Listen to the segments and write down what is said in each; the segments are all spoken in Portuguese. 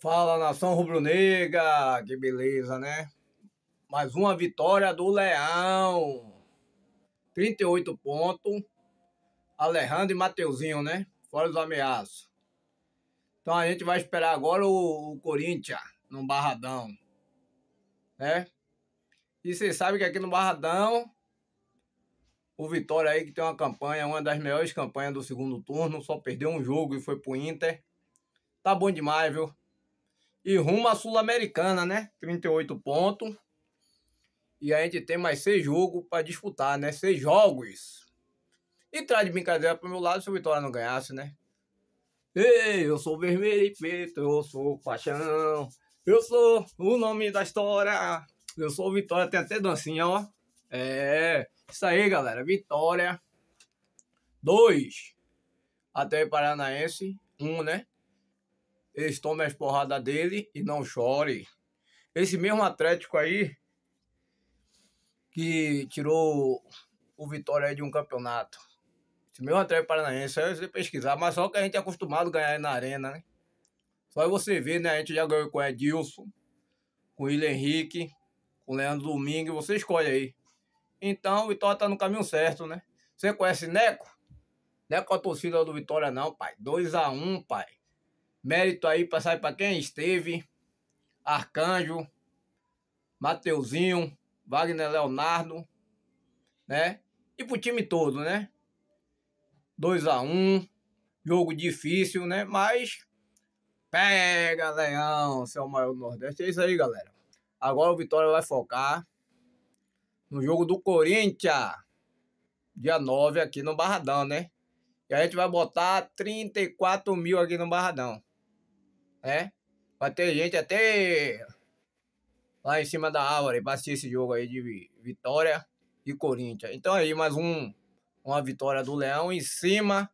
Fala nação rubro-negra, que beleza, né? Mais uma vitória do Leão. 38 pontos. Alejandro e Mateuzinho, né? Fora os ameaços. Então a gente vai esperar agora o, o Corinthians no Barradão, né? E vocês sabem que aqui no Barradão, o Vitória aí que tem uma campanha, uma das melhores campanhas do segundo turno, só perdeu um jogo e foi pro Inter. Tá bom demais, viu? E rumo à Sul-Americana, né? 38 pontos. E a gente tem mais seis jogos para disputar, né? Seis jogos. E traz de brincadeira pro meu lado se o Vitória não ganhasse, né? Ei, eu sou vermelho e preto, eu sou paixão. Eu sou o nome da história. Eu sou Vitória, tem até dancinha, ó. É, isso aí, galera. Vitória. Dois. Até Paranaense. Um, né? eles tomem as porradas dele e não chore. Esse mesmo Atlético aí, que tirou o Vitória de um campeonato. Esse mesmo Atlético Paranaense, é você pesquisar, mas só que a gente é acostumado a ganhar na arena, né? Só aí você vê, né? A gente já ganhou com o Edilson, com o William Henrique, com o Leandro Domingues, você escolhe aí. Então o Vitória tá no caminho certo, né? Você conhece Neco? Neco é a torcida do Vitória não, pai. 2 a 1 um, pai. Mérito aí sair para quem esteve. Arcanjo, Mateuzinho, Wagner Leonardo, né? E pro time todo, né? 2 a 1 um, jogo difícil, né? Mas pega, Leão, seu maior do Nordeste. É isso aí, galera. Agora o Vitória vai focar no jogo do Corinthians, dia 9 aqui no Barradão, né? E a gente vai botar 34 mil aqui no Barradão né? Vai ter gente até lá em cima da árvore pra assistir esse jogo aí de Vitória e Corinthians. Então aí, mais um, uma vitória do Leão em cima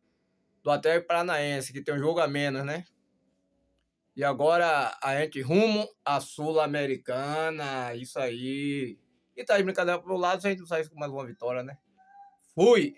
do Atlético Paranaense, que tem um jogo a menos, né? E agora a gente rumo à Sul-Americana. Isso aí. E tá de brincadeira pro lado, a gente não sai com mais uma vitória, né? Fui!